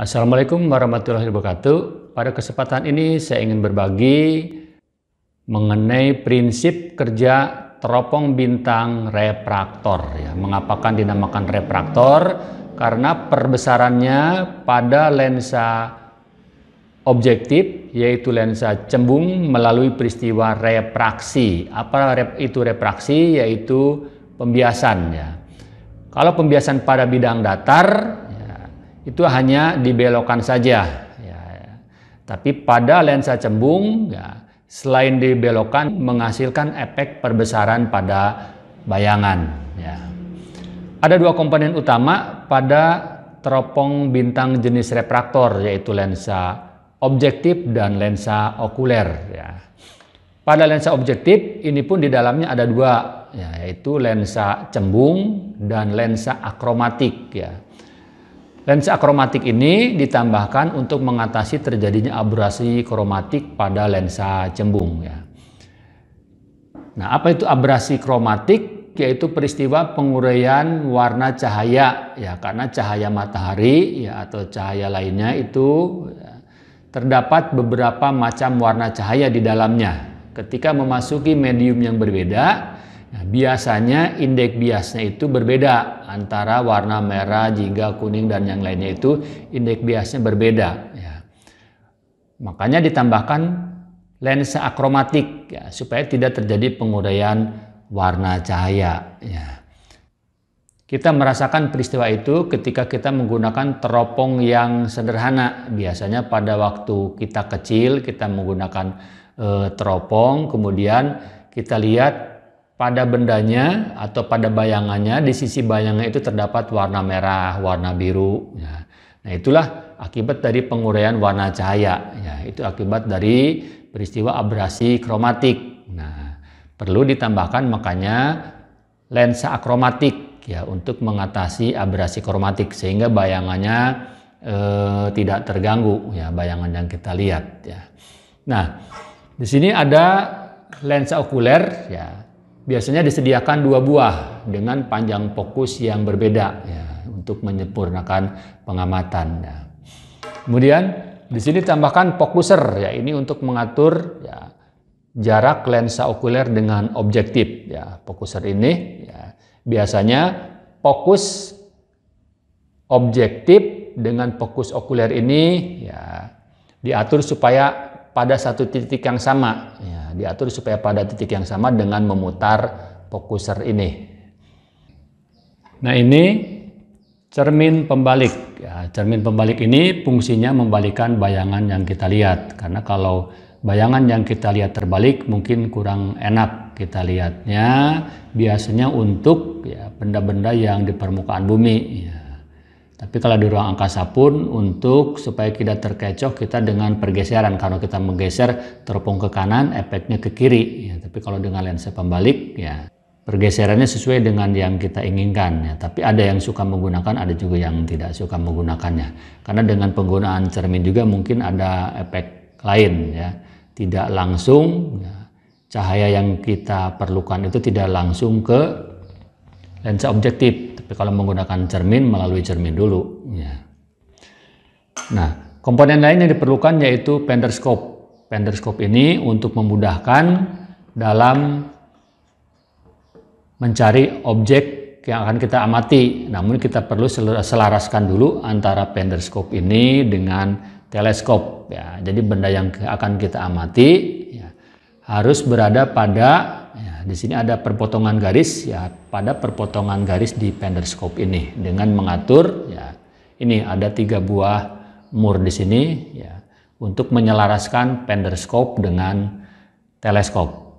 Assalamualaikum warahmatullahi wabarakatuh. Pada kesempatan ini saya ingin berbagi mengenai prinsip kerja teropong bintang refraktor. Ya. Mengapakan dinamakan refraktor? Karena perbesarannya pada lensa objektif yaitu lensa cembung melalui peristiwa refraksi. Apa itu refraksi? Yaitu pembiasan ya. Kalau pembiasan pada bidang datar itu hanya dibelokkan saja. Ya, ya. Tapi pada lensa cembung, ya, selain dibelokkan menghasilkan efek perbesaran pada bayangan. Ya. Ada dua komponen utama pada teropong bintang jenis refraktor yaitu lensa objektif dan lensa okuler. Ya. Pada lensa objektif ini pun di dalamnya ada dua ya, yaitu lensa cembung dan lensa akromatik. Ya. Lensa akromatik ini ditambahkan untuk mengatasi terjadinya abrasi kromatik pada lensa cembung ya. Nah, apa itu abrasi kromatik? Yaitu peristiwa penguraian warna cahaya ya karena cahaya matahari ya atau cahaya lainnya itu ya, terdapat beberapa macam warna cahaya di dalamnya. Ketika memasuki medium yang berbeda, Nah, biasanya indeks biasnya itu berbeda antara warna merah, jingga, kuning dan yang lainnya itu indeks biasnya berbeda. Ya. Makanya ditambahkan lensa akromatik ya, supaya tidak terjadi penguraian warna cahaya. Ya. Kita merasakan peristiwa itu ketika kita menggunakan teropong yang sederhana. Biasanya pada waktu kita kecil kita menggunakan e, teropong, kemudian kita lihat pada bendanya atau pada bayangannya di sisi bayangnya itu terdapat warna merah, warna biru. Ya. Nah itulah akibat dari penguraian warna cahaya. Ya, itu akibat dari peristiwa abrasi kromatik. Nah perlu ditambahkan makanya lensa akromatik ya untuk mengatasi abrasi kromatik sehingga bayangannya eh, tidak terganggu ya bayangan yang kita lihat ya. Nah di sini ada lensa okuler ya biasanya disediakan dua buah dengan panjang fokus yang berbeda ya, untuk menyempurnakan pengamatan. Ya. kemudian di sini tambahkan fokuser ya ini untuk mengatur ya, jarak lensa okuler dengan objektif ya. Fokuser ini ya, biasanya fokus objektif dengan fokus okuler ini ya diatur supaya pada satu titik yang sama. Ya, diatur supaya pada titik yang sama dengan memutar fokuser ini. Nah ini cermin pembalik. Ya, cermin pembalik ini fungsinya membalikkan bayangan yang kita lihat. Karena kalau bayangan yang kita lihat terbalik mungkin kurang enak kita lihatnya. Biasanya untuk benda ya, benda-benda yang di permukaan bumi. Ya tapi kalau di ruang angkasa pun untuk supaya tidak terkecoh kita dengan pergeseran. Kalau kita menggeser teropong ke kanan, efeknya ke kiri. Ya, tapi kalau dengan lensa pembalik, ya pergeserannya sesuai dengan yang kita inginkan. Ya. Tapi ada yang suka menggunakan, ada juga yang tidak suka menggunakannya. Karena dengan penggunaan cermin juga mungkin ada efek lain, ya tidak langsung. Ya. Cahaya yang kita perlukan itu tidak langsung ke lensa objektif, tapi kalau menggunakan cermin melalui cermin dulu. Ya. Nah, komponen lain yang diperlukan yaitu penderscope. Penderscope ini untuk memudahkan dalam mencari objek yang akan kita amati. Namun kita perlu selaraskan dulu antara penderscope ini dengan teleskop. Ya, jadi benda yang akan kita amati ya, harus berada pada di sini ada perpotongan garis ya pada perpotongan garis di penderscope ini dengan mengatur ya ini ada tiga buah mur di sini ya untuk menyelaraskan penderscope dengan teleskop.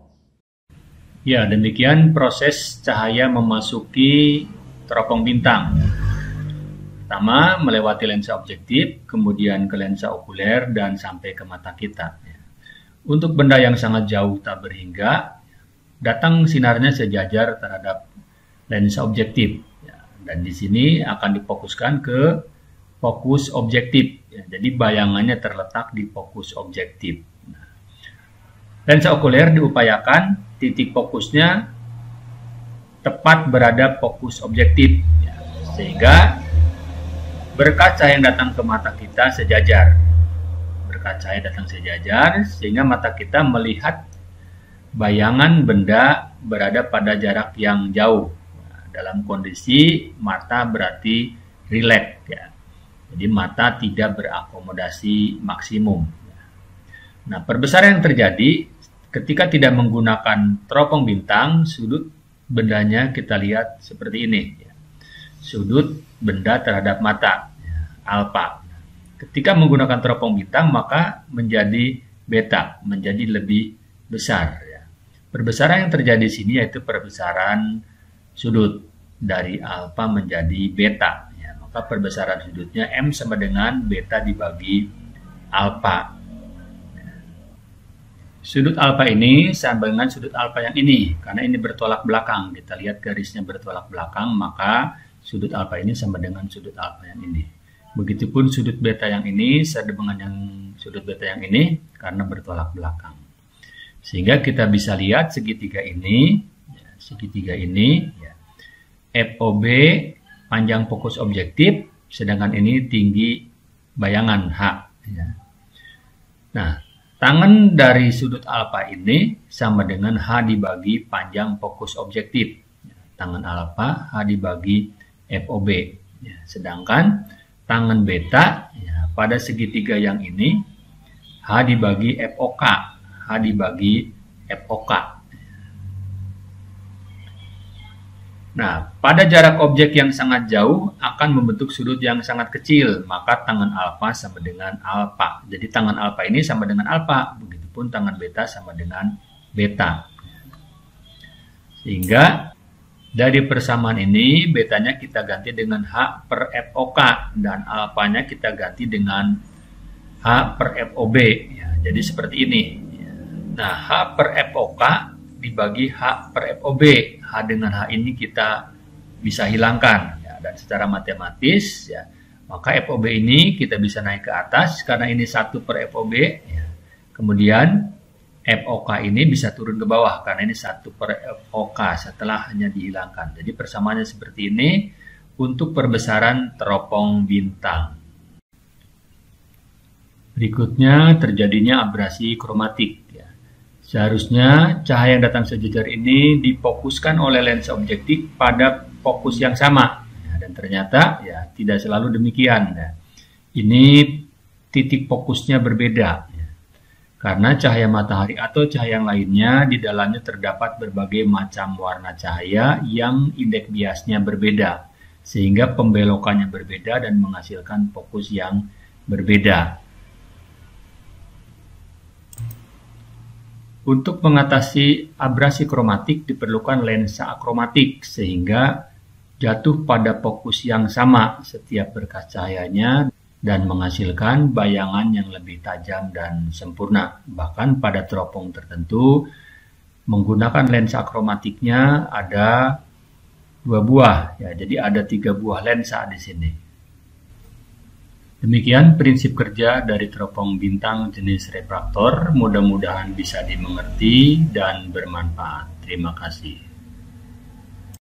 Ya, demikian proses cahaya memasuki teropong bintang. Pertama, melewati lensa objektif, kemudian ke lensa okuler dan sampai ke mata kita. Untuk benda yang sangat jauh tak berhingga, datang sinarnya sejajar terhadap lensa objektif. Ya, dan di sini akan difokuskan ke fokus objektif. Ya, jadi bayangannya terletak di fokus objektif. Nah, lensa okuler diupayakan titik fokusnya tepat berada fokus objektif, ya, sehingga berkaca yang datang ke mata kita sejajar berkaca yang datang sejajar sehingga mata kita melihat bayangan benda berada pada jarak yang jauh. Nah, dalam kondisi mata berarti rileks ya. Jadi mata tidak berakomodasi maksimum. Nah, perbesaran yang terjadi ketika tidak menggunakan teropong bintang, sudut bendanya kita lihat seperti ini. Ya. Sudut benda terhadap mata, ya, alfa. Ketika menggunakan teropong bintang, maka menjadi beta, menjadi lebih besar. Ya. Perbesaran yang terjadi di sini yaitu perbesaran sudut dari alfa menjadi beta. Ya, maka perbesaran sudutnya M sama dengan beta dibagi alfa. Sudut alfa ini sama dengan sudut alfa yang ini, karena ini bertolak belakang. Kita lihat garisnya bertolak belakang, maka sudut alfa ini sama dengan sudut alfa yang ini. Begitupun sudut beta yang ini sama dengan yang sudut beta yang ini, karena bertolak belakang. Sehingga kita bisa lihat segitiga ini, ya, segitiga ini, ya, FOB panjang fokus objektif, sedangkan ini tinggi bayangan H. Ya. Nah, tangan dari sudut alfa ini sama dengan H dibagi panjang fokus objektif. Ya, tangan alfa H dibagi FOB. Ya, sedangkan tangan beta ya, pada segitiga yang ini H dibagi FOK h dibagi FOK. Nah, pada jarak objek yang sangat jauh akan membentuk sudut yang sangat kecil, maka tangan alfa sama dengan alfa. Jadi tangan alfa ini sama dengan alfa, begitupun tangan beta sama dengan beta. Sehingga dari persamaan ini betanya kita ganti dengan H per FOK dan alfanya kita ganti dengan H per FOB. Ya, jadi seperti ini. Nah, H per FOK dibagi H per FOB. H dengan H ini kita bisa hilangkan ya, dan secara matematis ya maka FOB ini kita bisa naik ke atas karena ini satu per FOB ya. kemudian FOK ini bisa turun ke bawah karena ini satu per FOK setelah hanya dihilangkan jadi persamaannya seperti ini untuk perbesaran teropong bintang berikutnya terjadinya abrasi kromatik Seharusnya cahaya yang datang sejajar ini difokuskan oleh lensa objektif pada fokus yang sama. Nah, dan ternyata ya tidak selalu demikian. Nah, ini titik fokusnya berbeda. Ya. Karena cahaya matahari atau cahaya yang lainnya di dalamnya terdapat berbagai macam warna cahaya yang indeks biasnya berbeda. Sehingga pembelokannya berbeda dan menghasilkan fokus yang berbeda. Untuk mengatasi abrasi kromatik diperlukan lensa akromatik sehingga jatuh pada fokus yang sama setiap berkas cahayanya dan menghasilkan bayangan yang lebih tajam dan sempurna. Bahkan pada teropong tertentu, menggunakan lensa akromatiknya ada dua buah, ya, jadi ada tiga buah lensa di sini. Demikian prinsip kerja dari teropong bintang jenis refraktor, mudah-mudahan bisa dimengerti dan bermanfaat. Terima kasih.